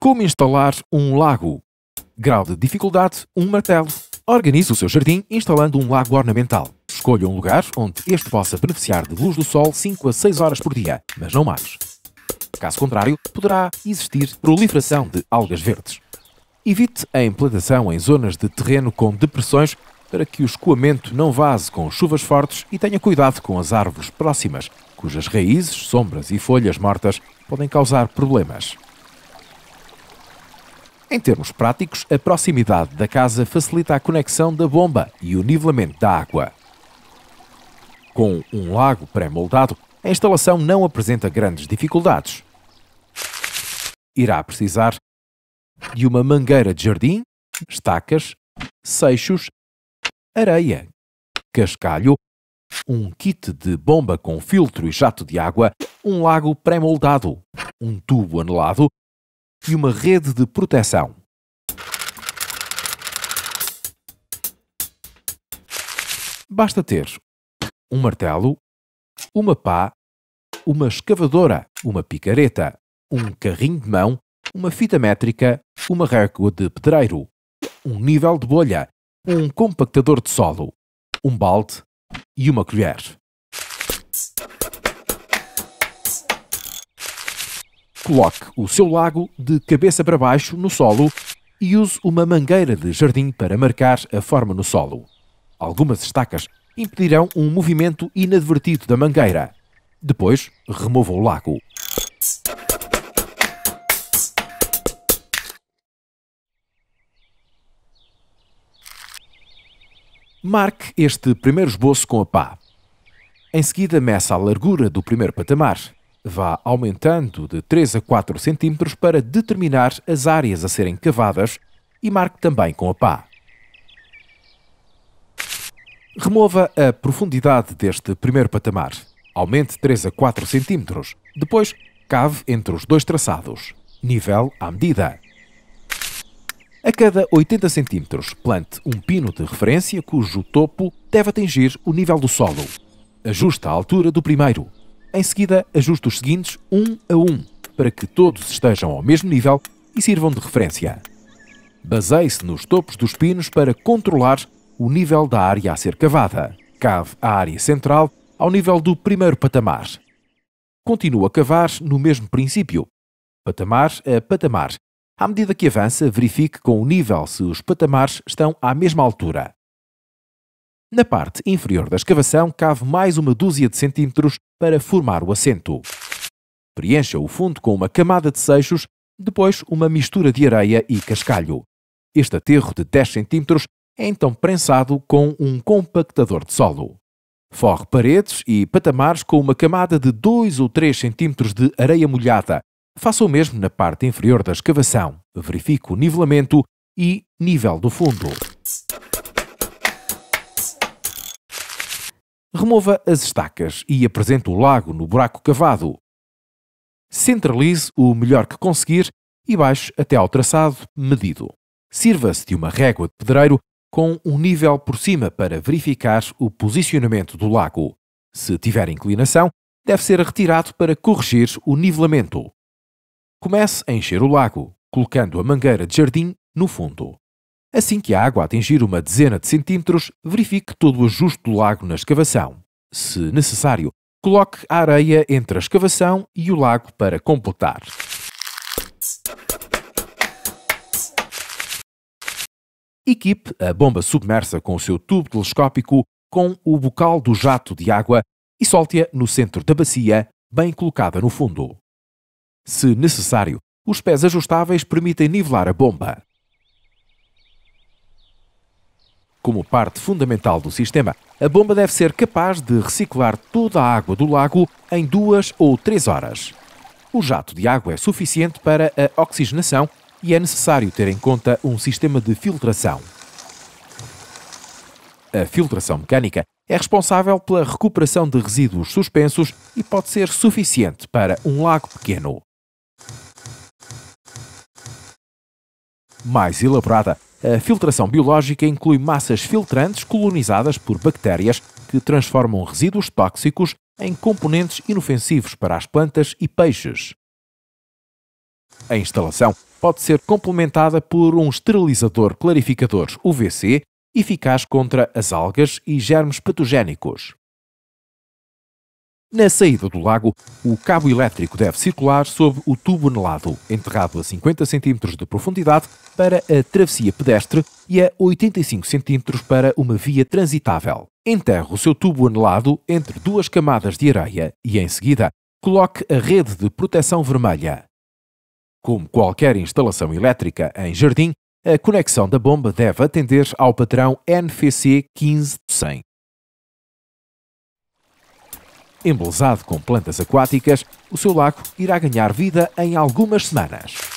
Como instalar um lago? Grau de dificuldade: um martelo. Organize o seu jardim instalando um lago ornamental. Escolha um lugar onde este possa beneficiar de luz do sol 5 a 6 horas por dia, mas não mais. Caso contrário, poderá existir proliferação de algas verdes. Evite a implantação em zonas de terreno com depressões para que o escoamento não vaze com chuvas fortes e tenha cuidado com as árvores próximas, cujas raízes, sombras e folhas mortas podem causar problemas. Em termos práticos, a proximidade da casa facilita a conexão da bomba e o nivelamento da água. Com um lago pré-moldado, a instalação não apresenta grandes dificuldades. Irá precisar de uma mangueira de jardim, estacas, seixos areia, cascalho, um kit de bomba com filtro e jato de água, um lago pré-moldado, um tubo anelado e uma rede de proteção. Basta ter um martelo, uma pá, uma escavadora, uma picareta, um carrinho de mão, uma fita métrica, uma régua de pedreiro, um nível de bolha, um compactador de solo, um balde e uma colher. Coloque o seu lago de cabeça para baixo no solo e use uma mangueira de jardim para marcar a forma no solo. Algumas estacas impedirão um movimento inadvertido da mangueira. Depois, remova o lago. Marque este primeiro esboço com a pá. Em seguida, meça a largura do primeiro patamar. Vá aumentando de 3 a 4 cm para determinar as áreas a serem cavadas e marque também com a pá. Remova a profundidade deste primeiro patamar. Aumente 3 a 4 cm. Depois, cave entre os dois traçados. Nível à medida. A cada 80 centímetros, plante um pino de referência cujo topo deve atingir o nível do solo. Ajusta a altura do primeiro. Em seguida, ajusta os seguintes um a um, para que todos estejam ao mesmo nível e sirvam de referência. Baseie-se nos topos dos pinos para controlar o nível da área a ser cavada. Cave a área central ao nível do primeiro patamar. Continua a cavar no mesmo princípio, patamar a patamar, à medida que avança, verifique com o nível se os patamares estão à mesma altura. Na parte inferior da escavação, cave mais uma dúzia de centímetros para formar o assento. Preencha o fundo com uma camada de seixos, depois uma mistura de areia e cascalho. Este aterro de 10 centímetros é então prensado com um compactador de solo. Forre paredes e patamares com uma camada de 2 ou 3 centímetros de areia molhada, Faça o mesmo na parte inferior da escavação. Verifique o nivelamento e nível do fundo. Remova as estacas e apresente o lago no buraco cavado. Centralize o melhor que conseguir e baixe até ao traçado medido. Sirva-se de uma régua de pedreiro com um nível por cima para verificar o posicionamento do lago. Se tiver inclinação, deve ser retirado para corrigir o nivelamento comece a encher o lago, colocando a mangueira de jardim no fundo. Assim que a água atingir uma dezena de centímetros, verifique todo o ajuste do lago na escavação. Se necessário, coloque a areia entre a escavação e o lago para completar. Equipe a bomba submersa com o seu tubo telescópico com o bocal do jato de água e solte-a no centro da bacia, bem colocada no fundo. Se necessário, os pés ajustáveis permitem nivelar a bomba. Como parte fundamental do sistema, a bomba deve ser capaz de reciclar toda a água do lago em duas ou três horas. O jato de água é suficiente para a oxigenação e é necessário ter em conta um sistema de filtração. A filtração mecânica é responsável pela recuperação de resíduos suspensos e pode ser suficiente para um lago pequeno. mais elaborada. A filtração biológica inclui massas filtrantes colonizadas por bactérias que transformam resíduos tóxicos em componentes inofensivos para as plantas e peixes. A instalação pode ser complementada por um esterilizador clarificador UVC eficaz contra as algas e germes patogénicos. Na saída do lago, o cabo elétrico deve circular sob o tubo anelado, enterrado a 50 cm de profundidade para a travessia pedestre e a 85 cm para uma via transitável. Enterre o seu tubo anelado entre duas camadas de areia e, em seguida, coloque a rede de proteção vermelha. Como qualquer instalação elétrica em jardim, a conexão da bomba deve atender ao padrão NFC 15100. Embolsado com plantas aquáticas, o seu lago irá ganhar vida em algumas semanas.